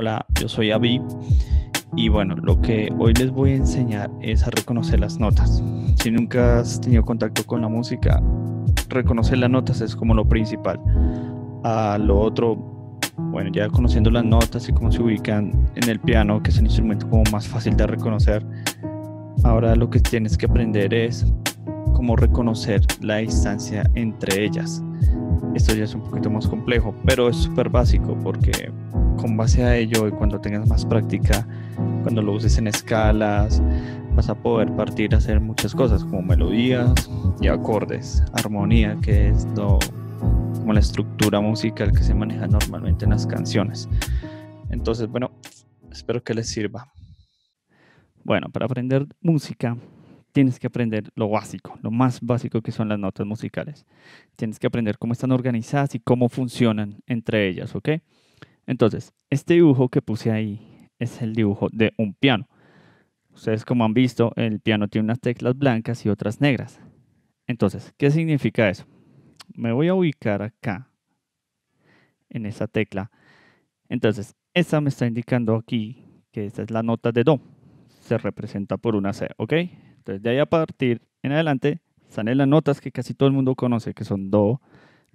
Hola, yo soy Avi y bueno, lo que hoy les voy a enseñar es a reconocer las notas. Si nunca has tenido contacto con la música, reconocer las notas es como lo principal. A lo otro, bueno, ya conociendo las notas y cómo se ubican en el piano, que es el instrumento como más fácil de reconocer, ahora lo que tienes que aprender es cómo reconocer la distancia entre ellas. Esto ya es un poquito más complejo, pero es súper básico porque con base a ello y cuando tengas más práctica, cuando lo uses en escalas, vas a poder partir a hacer muchas cosas como melodías y acordes, armonía, que es lo, como la estructura musical que se maneja normalmente en las canciones. Entonces, bueno, espero que les sirva. Bueno, para aprender música tienes que aprender lo básico, lo más básico que son las notas musicales. Tienes que aprender cómo están organizadas y cómo funcionan entre ellas, ¿ok? Entonces, este dibujo que puse ahí es el dibujo de un piano. Ustedes como han visto, el piano tiene unas teclas blancas y otras negras. Entonces, ¿qué significa eso? Me voy a ubicar acá, en esa tecla. Entonces, esa me está indicando aquí que esta es la nota de Do. Se representa por una C, ¿ok? Entonces, de ahí a partir en adelante, salen las notas que casi todo el mundo conoce, que son Do,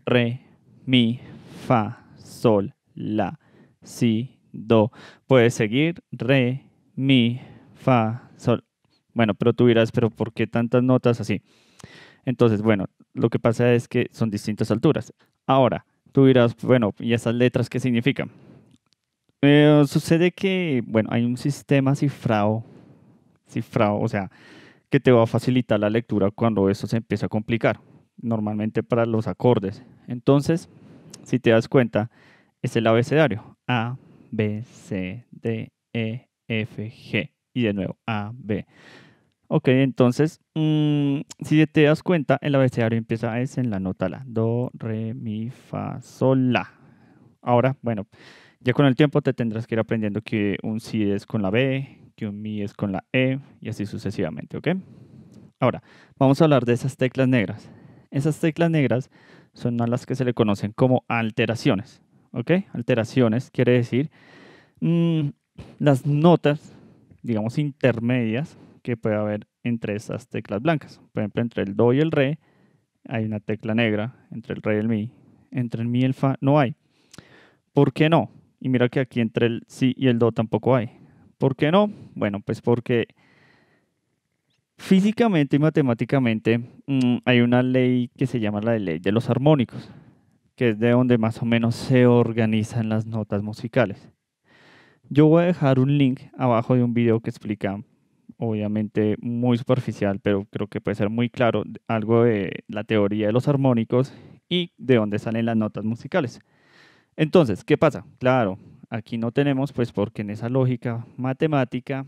Re, Mi, Fa, Sol, la, si, do. Puedes seguir re, mi, fa, sol. Bueno, pero tú dirás, pero ¿por qué tantas notas así? Entonces, bueno, lo que pasa es que son distintas alturas. Ahora, tú dirás, bueno, ¿y esas letras qué significan? Eh, sucede que, bueno, hay un sistema cifrado, cifrado, o sea, que te va a facilitar la lectura cuando eso se empieza a complicar, normalmente para los acordes. Entonces, si te das cuenta, es el abecedario. A, B, C, D, E, F, G. Y de nuevo, A, B. Ok, entonces, mm, si te das cuenta, el abecedario empieza es en la nota La. Do, Re, Mi, Fa, Sol, La. Ahora, bueno, ya con el tiempo te tendrás que ir aprendiendo que un Si es con la B, que un Mi es con la E y así sucesivamente, ¿ok? Ahora, vamos a hablar de esas teclas negras. Esas teclas negras son a las que se le conocen como alteraciones. ¿ok? Alteraciones, quiere decir mm, las notas, digamos, intermedias que puede haber entre esas teclas blancas. Por ejemplo, entre el do y el re hay una tecla negra, entre el re y el mi, entre el mi y el fa no hay. ¿Por qué no? Y mira que aquí entre el si y el do tampoco hay. ¿Por qué no? Bueno, pues porque físicamente y matemáticamente mm, hay una ley que se llama la ley de los armónicos que es de donde más o menos se organizan las notas musicales. Yo voy a dejar un link abajo de un video que explica, obviamente muy superficial, pero creo que puede ser muy claro, algo de la teoría de los armónicos y de dónde salen las notas musicales. Entonces, ¿qué pasa? Claro, aquí no tenemos, pues porque en esa lógica matemática,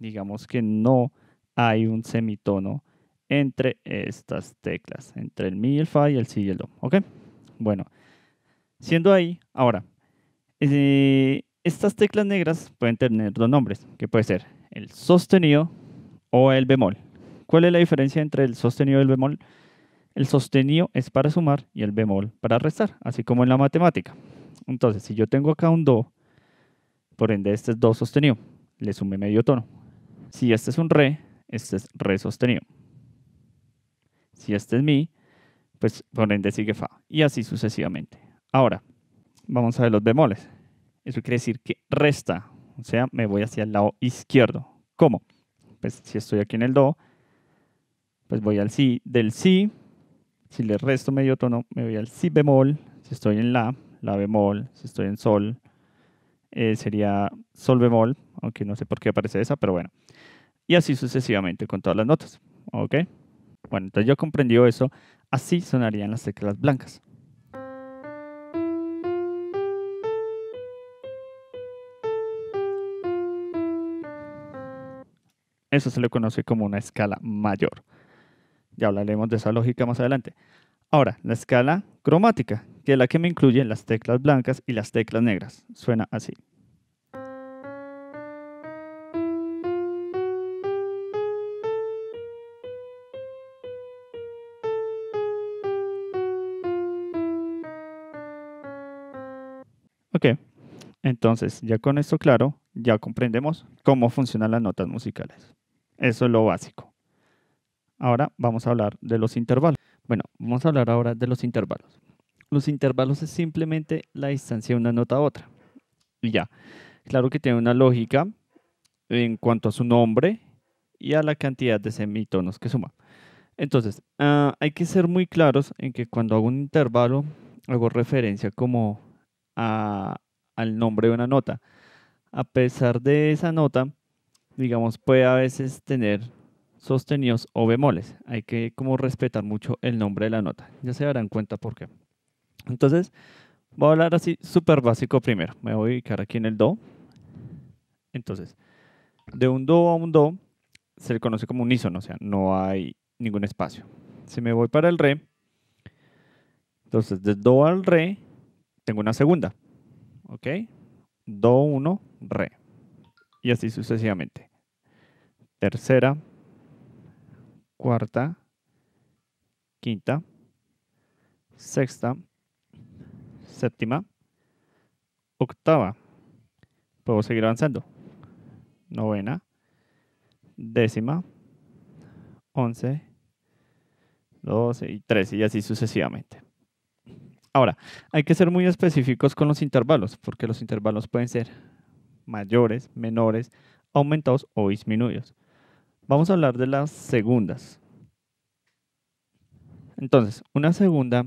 digamos que no hay un semitono entre estas teclas, entre el mi, el fa y el si y el do, ¿ok? Bueno, siendo ahí, ahora, eh, estas teclas negras pueden tener dos nombres, que puede ser el sostenido o el bemol. ¿Cuál es la diferencia entre el sostenido y el bemol? El sostenido es para sumar y el bemol para restar, así como en la matemática. Entonces, si yo tengo acá un do, por ende este es do sostenido, le sume medio tono. Si este es un re, este es re sostenido. Si este es mi, pues por ende sigue Fa. Y así sucesivamente. Ahora, vamos a ver los bemoles. Eso quiere decir que resta, o sea, me voy hacia el lado izquierdo. ¿Cómo? Pues si estoy aquí en el Do, pues voy al Si del Si. Si le resto medio tono, me voy al Si bemol. Si estoy en La, La bemol. Si estoy en Sol, eh, sería Sol bemol, aunque no sé por qué aparece esa, pero bueno. Y así sucesivamente con todas las notas. ¿Ok? Bueno, entonces yo he comprendido eso. Así sonarían las teclas blancas. Eso se le conoce como una escala mayor. Ya hablaremos de esa lógica más adelante. Ahora, la escala cromática, que es la que me incluye las teclas blancas y las teclas negras. Suena así. Okay, Entonces, ya con esto claro, ya comprendemos cómo funcionan las notas musicales. Eso es lo básico. Ahora vamos a hablar de los intervalos. Bueno, vamos a hablar ahora de los intervalos. Los intervalos es simplemente la distancia de una nota a otra. Y ya. Claro que tiene una lógica en cuanto a su nombre y a la cantidad de semitonos que suma. Entonces, ah, hay que ser muy claros en que cuando hago un intervalo, hago referencia como a, al nombre de una nota. A pesar de esa nota, digamos, puede a veces tener sostenidos o bemoles. Hay que como respetar mucho el nombre de la nota. Ya se darán cuenta por qué. Entonces, voy a hablar así súper básico primero. Me voy a ubicar aquí en el do. Entonces, de un do a un do se le conoce como unísono, o sea, no hay ningún espacio. Si me voy para el re, entonces de do al re tengo una segunda. ¿Ok? Do, uno, re. Y así sucesivamente. Tercera, cuarta, quinta, sexta, séptima, octava. Puedo seguir avanzando. Novena, décima, once, doce y trece. Y así sucesivamente. Ahora, hay que ser muy específicos con los intervalos, porque los intervalos pueden ser mayores, menores, aumentados o disminuidos. Vamos a hablar de las segundas. Entonces, una segunda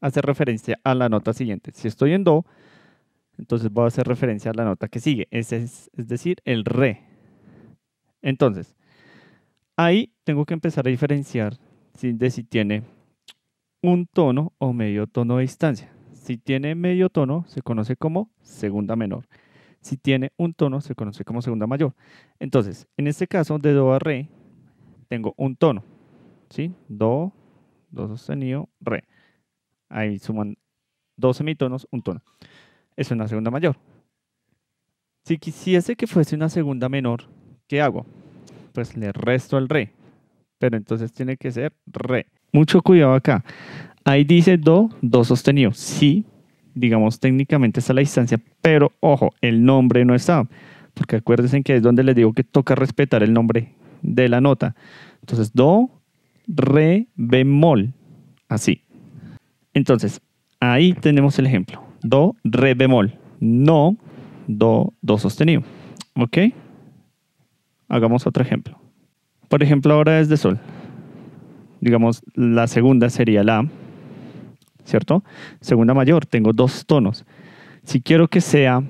hace referencia a la nota siguiente. Si estoy en Do, entonces voy a hacer referencia a la nota que sigue, es, decir, el Re. Entonces, ahí tengo que empezar a diferenciar de si tiene un tono o medio tono de distancia. Si tiene medio tono, se conoce como segunda menor. Si tiene un tono, se conoce como segunda mayor. Entonces, en este caso, de do a re, tengo un tono. ¿Sí? Do, do sostenido, re. Ahí suman dos semitonos, un tono. Es una segunda mayor. Si quisiese que fuese una segunda menor, ¿qué hago? Pues le resto al re. Pero entonces tiene que ser re mucho cuidado acá. Ahí dice do, do sostenido. Sí, digamos técnicamente está la distancia, pero ojo, el nombre no está. Porque acuérdense que es donde les digo que toca respetar el nombre de la nota. Entonces, do, re, bemol. Así. Entonces, ahí tenemos el ejemplo. Do, re, bemol. No, do, do sostenido. ¿Ok? Hagamos otro ejemplo. Por ejemplo, ahora es de sol digamos, la segunda sería la, ¿cierto? Segunda mayor, tengo dos tonos. Si quiero que sea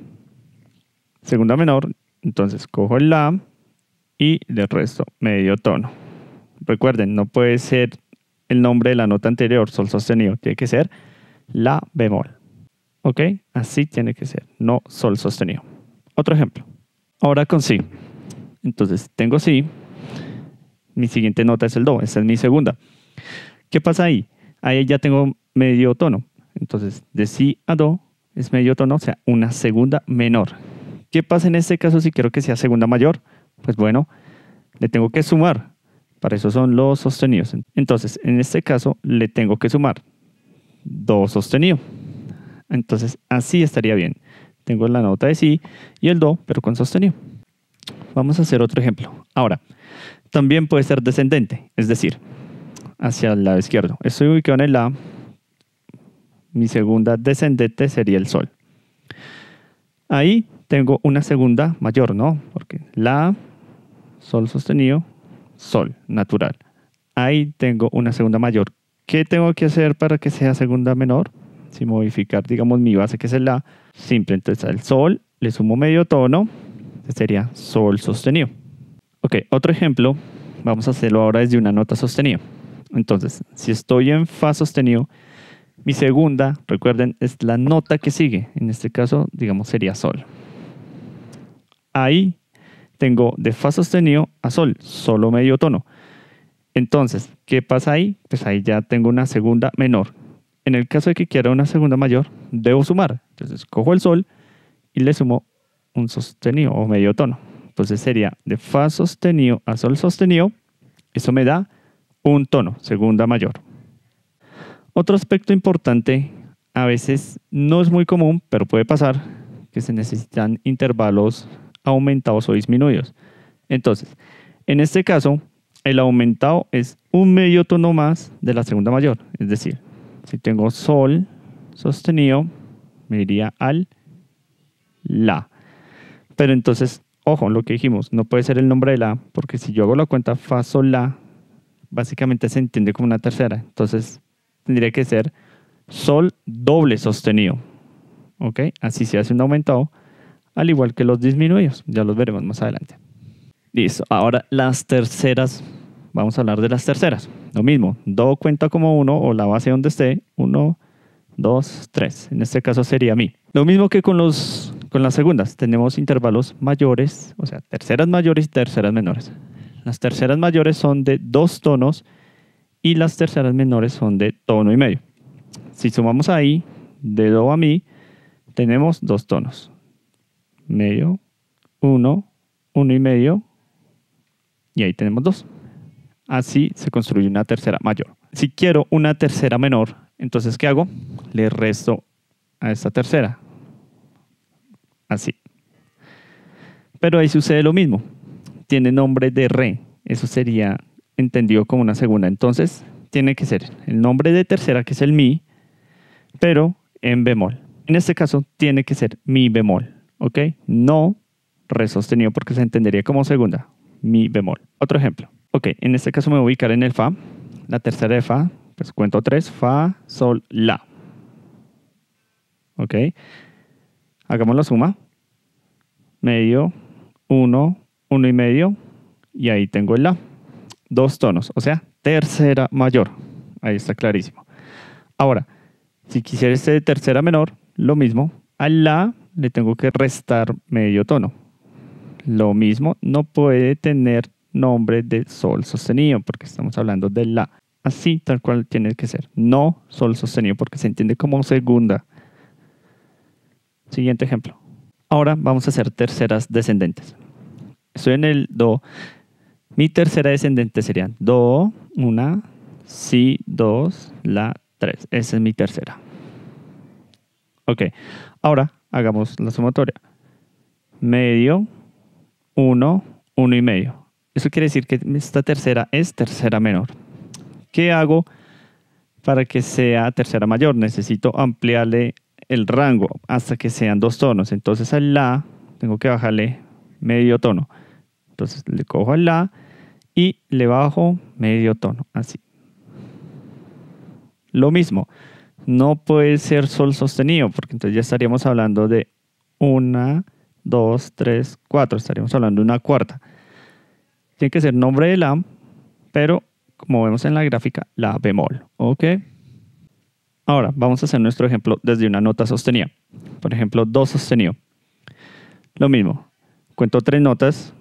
segunda menor, entonces cojo el la y del resto medio tono. Recuerden, no puede ser el nombre de la nota anterior, sol sostenido, tiene que ser la bemol. ¿Ok? Así tiene que ser, no sol sostenido. Otro ejemplo. Ahora con si. Entonces tengo si, mi siguiente nota es el do, esta es mi segunda. ¿Qué pasa ahí? Ahí ya tengo medio tono. Entonces, de si a do es medio tono, o sea, una segunda menor. ¿Qué pasa en este caso si quiero que sea segunda mayor? Pues bueno, le tengo que sumar. Para eso son los sostenidos. Entonces, en este caso, le tengo que sumar do sostenido. Entonces, así estaría bien. Tengo la nota de si y el do, pero con sostenido. Vamos a hacer otro ejemplo. Ahora, también puede ser descendente, es decir, hacia el lado izquierdo. Estoy ubicado en el A. Mi segunda descendente sería el Sol. Ahí tengo una segunda mayor, ¿no? Porque la Sol sostenido, Sol natural. Ahí tengo una segunda mayor. ¿Qué tengo que hacer para que sea segunda menor? Si modificar, digamos, mi base que es el La, simple, entonces al Sol le sumo medio tono, sería Sol sostenido. Ok, otro ejemplo, vamos a hacerlo ahora desde una nota sostenida. Entonces, si estoy en Fa sostenido, mi segunda, recuerden, es la nota que sigue. En este caso, digamos, sería Sol. Ahí tengo de Fa sostenido a Sol, solo medio tono. Entonces, ¿qué pasa ahí? Pues ahí ya tengo una segunda menor. En el caso de que quiera una segunda mayor, debo sumar. Entonces, cojo el Sol y le sumo un sostenido o medio tono. Entonces sería de Fa sostenido a Sol sostenido. Eso me da un tono, segunda mayor. Otro aspecto importante, a veces no es muy común, pero puede pasar, que se necesitan intervalos aumentados o disminuidos. Entonces, en este caso, el aumentado es un medio tono más de la segunda mayor. Es decir, si tengo sol sostenido, me iría al la. Pero entonces ojo, lo que dijimos, no puede ser el nombre de la, porque si yo hago la cuenta fa sol la, básicamente se entiende como una tercera. Entonces tendría que ser sol doble sostenido. ¿Ok? Así se hace un aumentado, al igual que los disminuidos. Ya los veremos más adelante. Listo. Ahora las terceras. Vamos a hablar de las terceras. Lo mismo. Do cuenta como uno o la base donde esté. Uno, dos, tres. En este caso sería mi. Lo mismo que con los con las segundas tenemos intervalos mayores, o sea, terceras mayores y terceras menores. Las terceras mayores son de dos tonos y las terceras menores son de tono y medio. Si sumamos ahí, de do a mi, tenemos dos tonos. Medio, uno, uno y medio, y ahí tenemos dos. Así se construye una tercera mayor. Si quiero una tercera menor, entonces ¿qué hago? Le resto a esta tercera así. Pero ahí sucede lo mismo. Tiene nombre de re. Eso sería entendido como una segunda. Entonces, tiene que ser el nombre de tercera, que es el mi, pero en bemol. En este caso, tiene que ser mi bemol. ¿Ok? No re sostenido porque se entendería como segunda. Mi bemol. Otro ejemplo. Ok, en este caso me voy a ubicar en el fa. La tercera de fa. Pues cuento tres. Fa, sol, la. ¿Ok? Hagamos la suma. Medio, uno, uno y medio. Y ahí tengo el La. Dos tonos, o sea, tercera mayor. Ahí está clarísimo. Ahora, si quisiera ser este tercera menor, lo mismo. Al La le tengo que restar medio tono. Lo mismo, no puede tener nombre de sol sostenido porque estamos hablando de La. Así, tal cual tiene que ser. No sol sostenido porque se entiende como segunda. Siguiente ejemplo. Ahora vamos a hacer terceras descendentes. Estoy en el do. Mi tercera descendente sería do, una, si, dos, la, tres. Esa es mi tercera. Ok, ahora hagamos la sumatoria. Medio, uno, uno y medio. Eso quiere decir que esta tercera es tercera menor. ¿Qué hago para que sea tercera mayor? Necesito ampliarle el rango hasta que sean dos tonos. Entonces al La tengo que bajarle medio tono. Entonces le cojo al La y le bajo medio tono, así. Lo mismo, no puede ser sol sostenido, porque entonces ya estaríamos hablando de una, dos, tres, cuatro, estaríamos hablando de una cuarta. Tiene que ser nombre de la, pero como vemos en la gráfica, la bemol, ¿ok? Ahora, vamos a hacer nuestro ejemplo desde una nota sostenida. Por ejemplo, Do sostenido. Lo mismo, cuento tres notas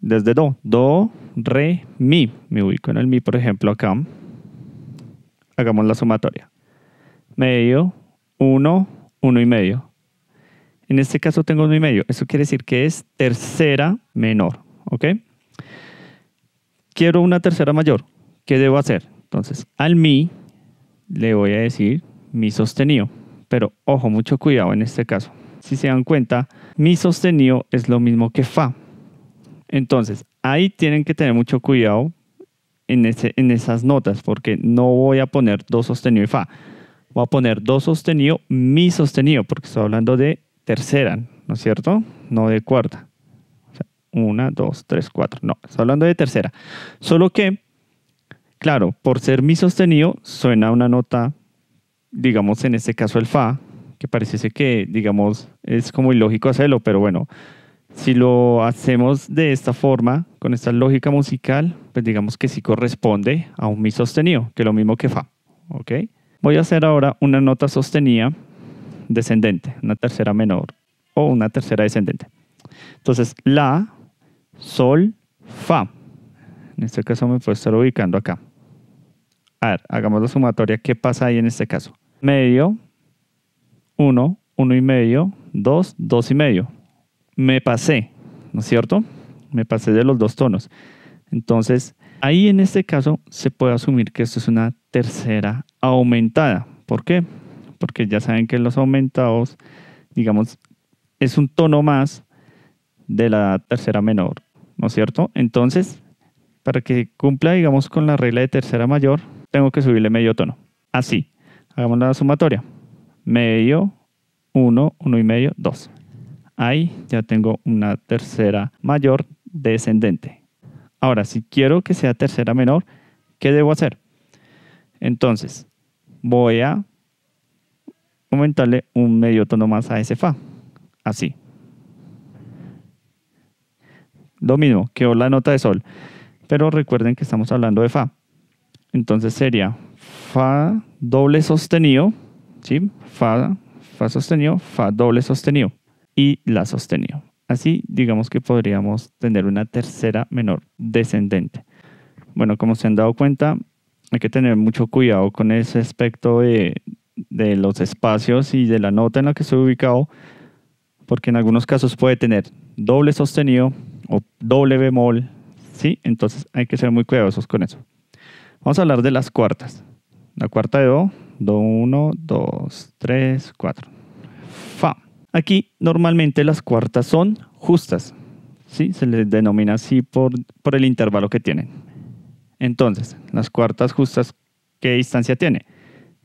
desde Do. Do, Re, Mi. Me ubico en el Mi, por ejemplo, acá. Hagamos la sumatoria. Medio, uno, uno y medio. En este caso tengo uno y medio. Eso quiere decir que es tercera menor. ¿Ok? Quiero una tercera mayor. ¿Qué debo hacer? Entonces, al Mi le voy a decir mi sostenido. Pero ojo, mucho cuidado en este caso. Si se dan cuenta, mi sostenido es lo mismo que fa. Entonces, ahí tienen que tener mucho cuidado en, esas notas, porque no voy a poner do sostenido y fa. Voy a poner do sostenido, mi sostenido, porque estoy hablando de tercera, ¿no es cierto? No de cuarta. una, dos, tres, cuatro. No, estoy hablando de tercera. Solo que, claro, por ser mi sostenido, suena una nota digamos, en este caso el fa, que parece que, digamos, es como ilógico hacerlo, pero bueno, si lo hacemos de esta forma, con esta lógica musical, pues digamos que sí corresponde a un mi sostenido, que es lo mismo que fa, ¿ok? Voy a hacer ahora una nota sostenida descendente, una tercera menor o una tercera descendente. Entonces, la, sol, fa. En este caso me puedo estar ubicando acá. A ver, hagamos la sumatoria. ¿Qué pasa ahí en este caso? Medio, 1, 1 y medio, 2, 2 y medio. Me pasé, ¿no es cierto? Me pasé de los dos tonos. Entonces, ahí en este caso se puede asumir que esto es una tercera aumentada. ¿Por qué? Porque ya saben que los aumentados, digamos, es un tono más de la tercera menor, ¿no es cierto? Entonces, para que cumpla, digamos, con la regla de tercera mayor, tengo que subirle medio tono. Así. Hagamos la sumatoria. Medio, uno, uno y medio, dos. Ahí ya tengo una tercera mayor descendente. Ahora, si quiero que sea tercera menor, ¿qué debo hacer? Entonces, voy a aumentarle un medio tono más a ese fa. Así. Lo mismo, quedó la nota de sol pero recuerden que estamos hablando de Fa. Entonces sería Fa doble sostenido, ¿sí? Fa, fa sostenido, Fa doble sostenido y La sostenido. Así digamos que podríamos tener una tercera menor descendente. Bueno, como se han dado cuenta, hay que tener mucho cuidado con ese aspecto de, de los espacios y de la nota en la que estoy ubicado, porque en algunos casos puede tener doble sostenido o doble bemol ¿sí? Entonces hay que ser muy cuidadosos con eso. Vamos a hablar de las cuartas. La cuarta de Do, Do 1, 2, 3, 4. Fa. Aquí normalmente las cuartas son justas, ¿sí? Se les denomina así por, por el intervalo que tienen. Entonces, las cuartas justas, ¿qué distancia tiene?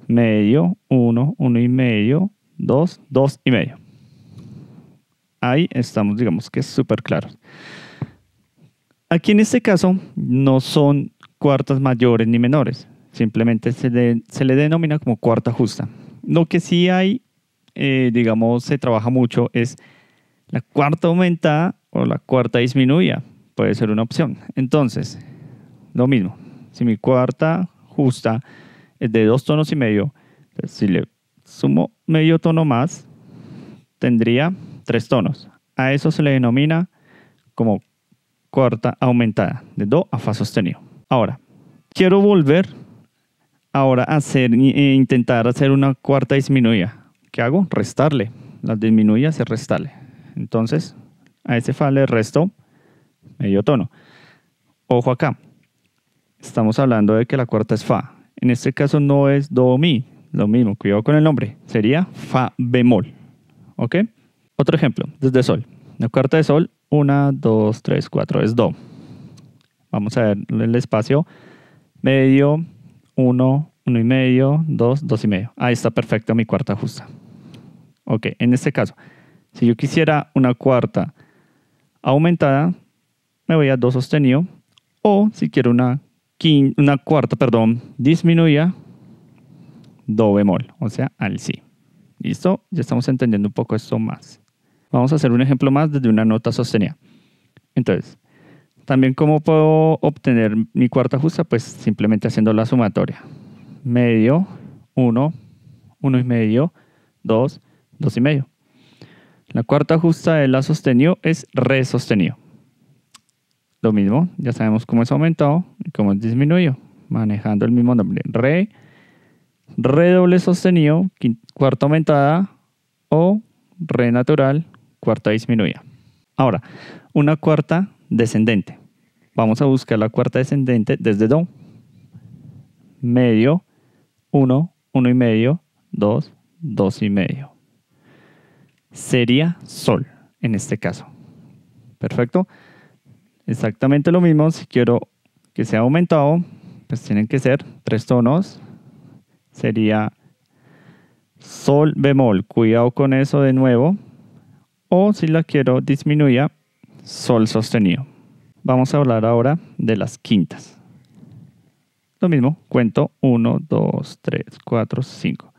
Medio, 1, 1 y medio, 2, 2 y medio. Ahí estamos, digamos que es súper claros. Aquí en este caso no son cuartas mayores ni menores, simplemente se le, denomina como cuarta justa. Lo que sí hay, eh, digamos, se trabaja mucho es la cuarta aumentada o la cuarta disminuida. Puede ser una opción. Entonces, lo mismo. Si mi cuarta justa es de dos tonos y medio, si le sumo medio tono más, tendría tres tonos. A eso se le denomina como cuarta aumentada de Do a Fa sostenido. Ahora, quiero volver ahora a hacer, e intentar hacer una cuarta disminuida. ¿Qué hago? Restarle. La disminuida se restarle. Entonces, a ese Fa le resto medio tono. Ojo acá. Estamos hablando de que la cuarta es Fa. En este caso no es Do Mi. Lo mismo, cuidado con el nombre. Sería Fa bemol. ¿Ok? Otro ejemplo, desde Sol. La cuarta de Sol 1, 2, 3, 4 es Do. Vamos a ver el espacio medio, 1, 1 y medio, 2, 2 y medio. Ahí está perfecto mi cuarta justa. Ok, en este caso, si yo quisiera una cuarta aumentada, me voy a Do sostenido. O si quiero una, una cuarta, perdón, disminuida, Do bemol, o sea, al Si. ¿Listo? Ya estamos entendiendo un poco esto más. Vamos a hacer un ejemplo más desde una nota sostenida. Entonces, también cómo puedo obtener mi cuarta justa, pues simplemente haciendo la sumatoria. Medio, uno, uno y medio, dos, dos y medio. La cuarta justa de la sostenido es re sostenido. Lo mismo, ya sabemos cómo es aumentado y cómo es disminuido, manejando el mismo nombre. Re, re doble sostenido, cuarta aumentada o re natural cuarta disminuida. Ahora, una cuarta descendente. Vamos a buscar la cuarta descendente desde do. Medio, 1, 1 y medio, 2, 2 y medio. Sería sol en este caso. Perfecto. Exactamente lo mismo. Si quiero que sea aumentado, pues tienen que ser tres tonos. Sería sol bemol. Cuidado con eso de nuevo o si la quiero disminuida, sol sostenido. Vamos a hablar ahora de las quintas. Lo mismo, cuento 1, 2, 3, 4, 5.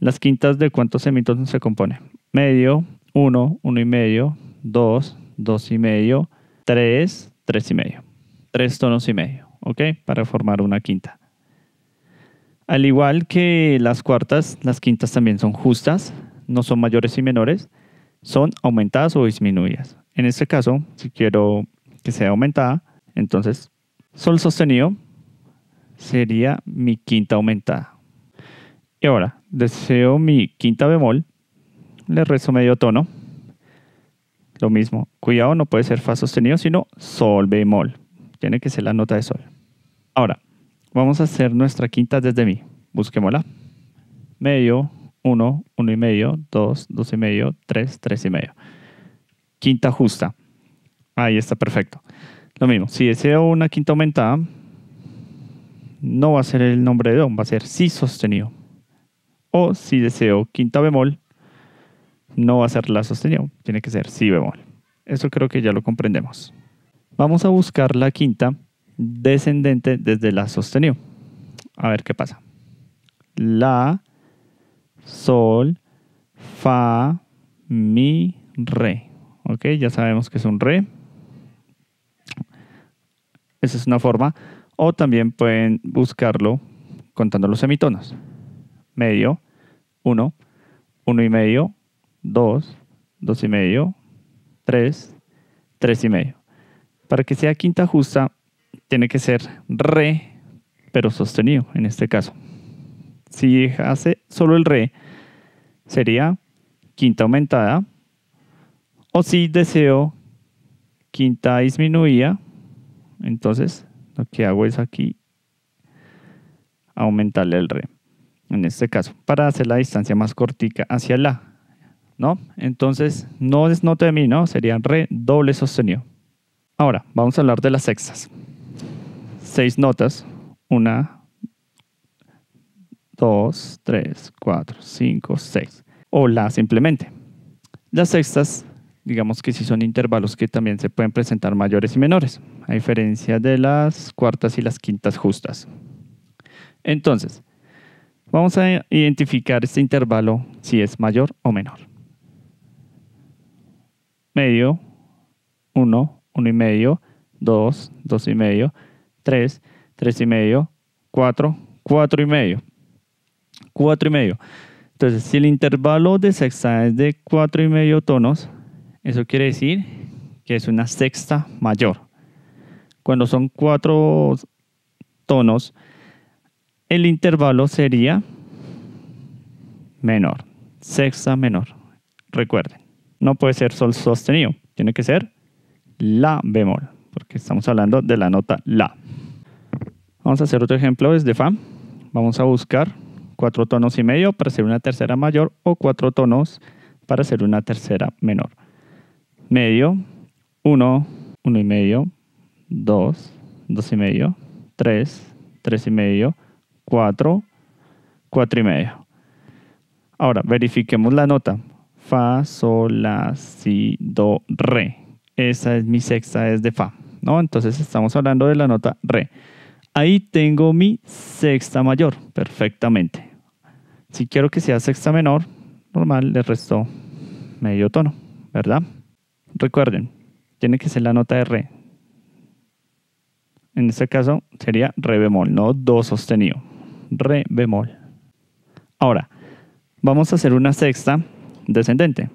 Las quintas de cuántos semitonos se compone? Medio, 1, 1 y medio, 2, 2 y medio, 3, 3 y medio. 3 tonos y medio, ¿ok? Para formar una quinta. Al igual que las cuartas, las quintas también son justas, no son mayores y menores, son aumentadas o disminuidas. En este caso, si quiero que sea aumentada, entonces sol sostenido sería mi quinta aumentada. Y ahora, deseo mi quinta bemol, le rezo medio tono. Lo mismo, cuidado, no puede ser fa sostenido, sino sol bemol. Tiene que ser la nota de sol. Ahora, vamos a hacer nuestra quinta desde mi. Busquémosla. Medio, 1, 1 y medio, 2, 2 y medio, 3, 3 y medio. Quinta justa. Ahí está perfecto. Lo mismo, si deseo una quinta aumentada, no va a ser el nombre de don, va a ser si sostenido. O si deseo quinta bemol, no va a ser la sostenido, tiene que ser si bemol. Eso creo que ya lo comprendemos. Vamos a buscar la quinta descendente desde la sostenido. A ver qué pasa. La sol, fa, mi, re. ¿Ok? Ya sabemos que es un re. Esa es una forma. O también pueden buscarlo contando los semitonos. Medio, uno, uno y medio, dos, dos y medio, tres, tres y medio. Para que sea quinta justa, tiene que ser re, pero sostenido en este caso. Si hace solo el re, sería quinta aumentada. O si deseo quinta disminuida, entonces lo que hago es aquí aumentarle el re. En este caso, para hacer la distancia más cortica hacia la. ¿No? Entonces, no es nota de mi, ¿no? Sería re doble sostenido. Ahora, vamos a hablar de las sextas. Seis notas, una 2, 3, 4, 5, 6. O la simplemente. Las sextas, digamos que sí son intervalos que también se pueden presentar mayores y menores, a diferencia de las cuartas y las quintas justas. Entonces, vamos a identificar este intervalo si es mayor o menor. Medio, 1, 1 y medio, 2, 2 y medio, 3, 3 y medio, 4, 4 y medio cuatro y medio. Entonces, si el intervalo de sexta es de cuatro y medio tonos, eso quiere decir que es una sexta mayor. Cuando son cuatro tonos, el intervalo sería menor, sexta menor. Recuerden, no puede ser sol sostenido, tiene que ser la bemol, porque estamos hablando de la nota la. Vamos a hacer otro ejemplo desde fa. Vamos a buscar cuatro tonos y medio para hacer una tercera mayor o cuatro tonos para hacer una tercera menor. Medio, uno, uno y medio, dos, dos y medio, tres, tres y medio, cuatro, cuatro y medio. Ahora, verifiquemos la nota. Fa, Sol, La, Si, Do, Re. Esa es mi sexta, es de Fa. ¿no? Entonces estamos hablando de la nota Re. Ahí tengo mi sexta mayor, perfectamente. Si quiero que sea sexta menor, normal, le resto medio tono, ¿verdad? Recuerden, tiene que ser la nota de re. En este caso sería re bemol, no do sostenido. Re bemol. Ahora, vamos a hacer una sexta descendente.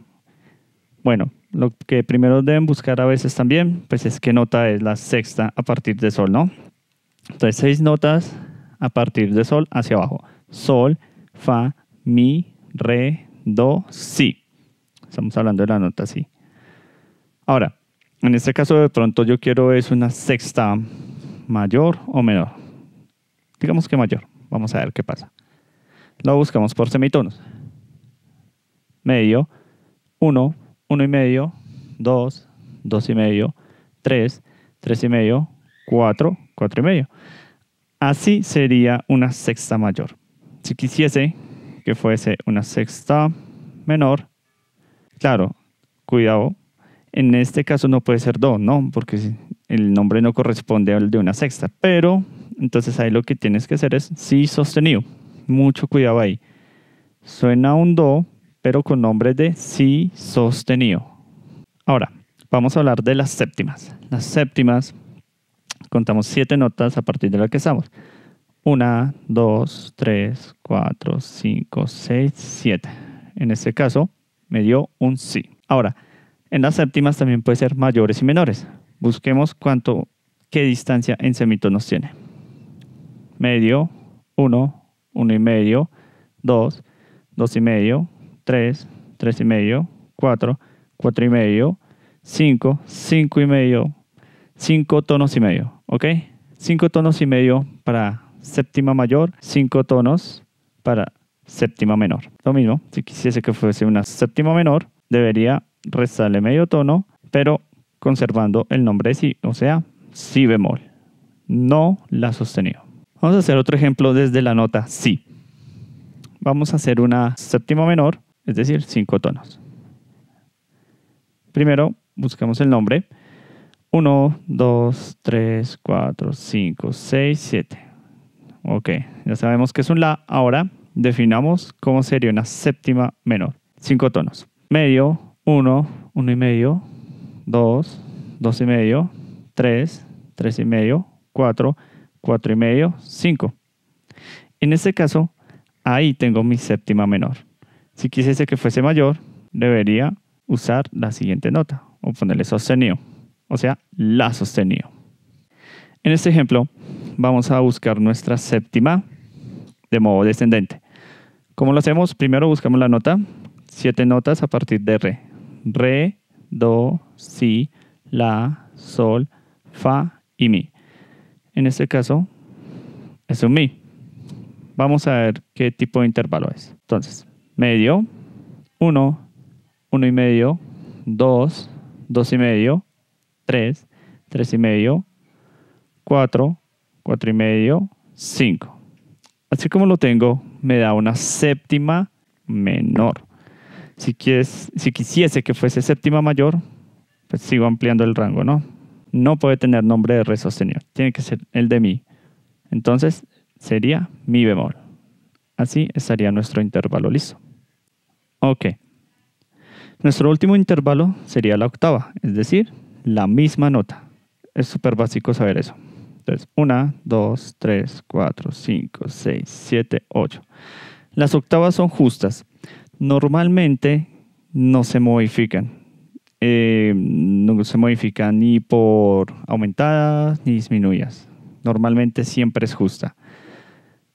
Bueno, lo que primero deben buscar a veces también, pues es qué nota es la sexta a partir de sol, ¿no? Entonces, seis notas a partir de sol hacia abajo. Sol, fa, mi, re, do, si. Estamos hablando de la nota si. Ahora, en este caso de pronto yo quiero es una sexta mayor o menor. Digamos que mayor. Vamos a ver qué pasa. Lo buscamos por semitonos. Medio, uno, uno y medio, dos, dos y medio, tres, tres y medio, cuatro, cuatro y medio. Así sería una sexta mayor si quisiese que fuese una sexta menor, claro, cuidado, en este caso no puede ser do, ¿no? Porque el nombre no corresponde al de una sexta, pero entonces ahí lo que tienes que hacer es si sostenido. Mucho cuidado ahí. Suena un do, pero con nombre de si sostenido. Ahora, vamos a hablar de las séptimas. Las séptimas, contamos siete notas a partir de la que estamos. 1, 2, 3, 4, 5, 6, 7. En este caso me dio un sí. Ahora, en las séptimas también puede ser mayores y menores. Busquemos cuánto, qué distancia en semitonos tiene. Medio, 1, 1 y medio, 2, 2 y medio, 3, 3 y medio, 4, 4 y medio, 5, 5 y medio, 5 tonos y medio, ¿ok? 5 tonos y medio para séptima mayor, cinco tonos para séptima menor. Lo mismo, si quisiese que fuese una séptima menor, debería restarle medio tono, pero conservando el nombre de si, o sea, si bemol, no la sostenido. Vamos a hacer otro ejemplo desde la nota si. Vamos a hacer una séptima menor, es decir, cinco tonos. Primero buscamos el nombre. 1, 2, 3, 4, 5, 6, 7. Ok, ya sabemos que es un La. Ahora definamos cómo sería una séptima menor. Cinco tonos. Medio, uno, uno y medio, dos, dos y medio, tres, tres y medio, cuatro, cuatro y medio, cinco. En este caso, ahí tengo mi séptima menor. Si quisiese que fuese mayor, debería usar la siguiente nota o ponerle sostenido, o sea, la sostenido. En este ejemplo, vamos a buscar nuestra séptima de modo descendente. ¿Cómo lo hacemos? Primero buscamos la nota, siete notas a partir de re. Re, do, si, la, sol, fa y mi. En este caso es un mi. Vamos a ver qué tipo de intervalo es. Entonces, medio, uno, uno y medio, dos, dos y medio, tres, tres y medio, cuatro... Cuatro y medio, 5. Así como lo tengo, me da una séptima menor. Si, si quisiese que fuese séptima mayor, pues sigo ampliando el rango, ¿no? No puede tener nombre de re sostenido, tiene que ser el de mi. Entonces sería mi bemol. Así estaría nuestro intervalo listo. Ok. Nuestro último intervalo sería la octava, es decir, la misma nota. Es súper básico saber eso. Entonces, 1, 2, 3, 4, 5, 6, 7, 8. Las octavas son justas. Normalmente no se modifican. Eh, no se modifican ni por aumentadas ni disminuidas. Normalmente siempre es justa.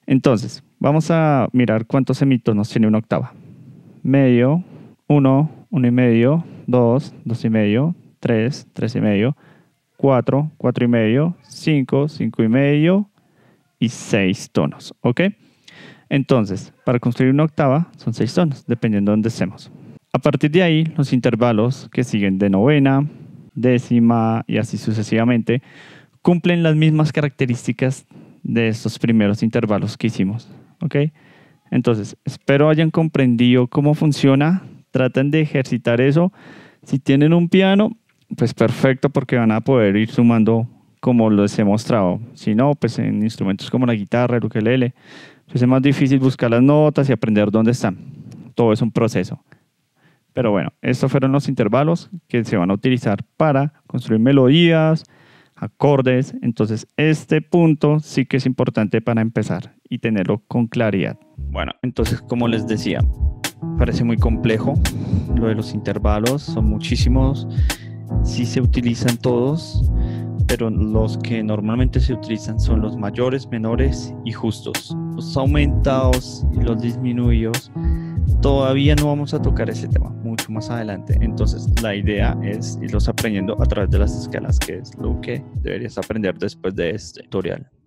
Entonces, vamos a mirar cuántos semitonos tiene una octava. Medio, 1, 1 y medio, 2, 2 y medio, 3, 3 y medio, 4, 4 y medio, 5, 5 y medio y 6 tonos, ¿ok? Entonces, para construir una octava son 6 tonos, dependiendo de dónde estemos. A partir de ahí, los intervalos que siguen de novena, décima y así sucesivamente, cumplen las mismas características de estos primeros intervalos que hicimos, ¿ok? Entonces, espero hayan comprendido cómo funciona, traten de ejercitar eso. Si tienen un piano, pues perfecto porque van a poder ir sumando como les he mostrado. Si no, pues en instrumentos como la guitarra, el ukelele, pues, es más difícil buscar las notas y aprender dónde están. Todo es un proceso. Pero bueno, estos fueron los intervalos que se van a utilizar para construir melodías, acordes. Entonces, este punto sí que es importante para empezar y tenerlo con claridad. Bueno, entonces, como les decía, parece muy complejo lo de los intervalos, son muchísimos si se utilizan todos, pero los que normalmente se utilizan son los mayores, menores y justos. Los aumentados y los disminuidos, todavía no vamos a tocar ese tema, mucho más adelante. Entonces la idea es irlos aprendiendo a través de las escalas, que es lo que deberías aprender después de este tutorial.